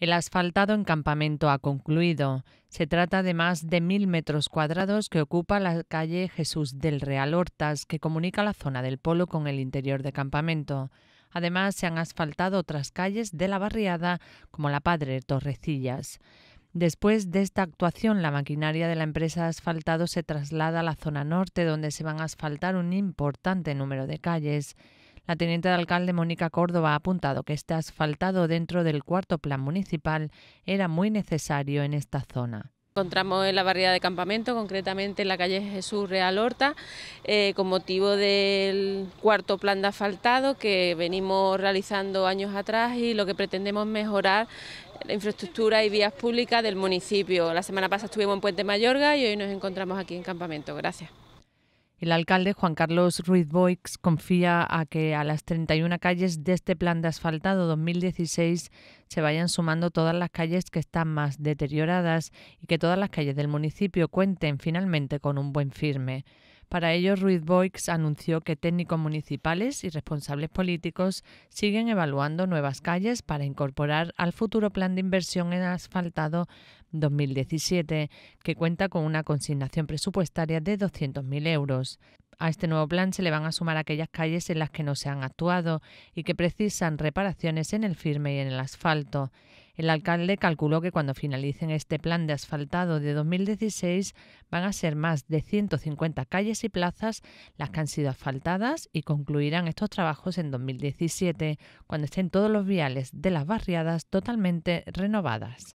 El asfaltado en campamento ha concluido. Se trata de más de mil metros cuadrados que ocupa la calle Jesús del Real Hortas, que comunica la zona del polo con el interior de campamento. Además, se han asfaltado otras calles de la barriada, como la Padre Torrecillas. Después de esta actuación, la maquinaria de la empresa de asfaltado se traslada a la zona norte, donde se van a asfaltar un importante número de calles. La teniente de alcalde Mónica Córdoba ha apuntado que este asfaltado dentro del cuarto plan municipal era muy necesario en esta zona encontramos en la barriada de campamento, concretamente en la calle Jesús Real Horta, eh, con motivo del cuarto plan de asfaltado que venimos realizando años atrás y lo que pretendemos mejorar la infraestructura y vías públicas del municipio. La semana pasada estuvimos en Puente Mayorga y hoy nos encontramos aquí en campamento. Gracias. El alcalde Juan Carlos Ruiz Boix confía a que a las 31 calles de este plan de asfaltado 2016 se vayan sumando todas las calles que están más deterioradas y que todas las calles del municipio cuenten finalmente con un buen firme. Para ello, Ruiz Boix anunció que técnicos municipales y responsables políticos siguen evaluando nuevas calles para incorporar al futuro plan de inversión en asfaltado 2017, que cuenta con una consignación presupuestaria de 200.000 euros. A este nuevo plan se le van a sumar aquellas calles en las que no se han actuado y que precisan reparaciones en el firme y en el asfalto. El alcalde calculó que cuando finalicen este plan de asfaltado de 2016 van a ser más de 150 calles y plazas las que han sido asfaltadas y concluirán estos trabajos en 2017, cuando estén todos los viales de las barriadas totalmente renovadas.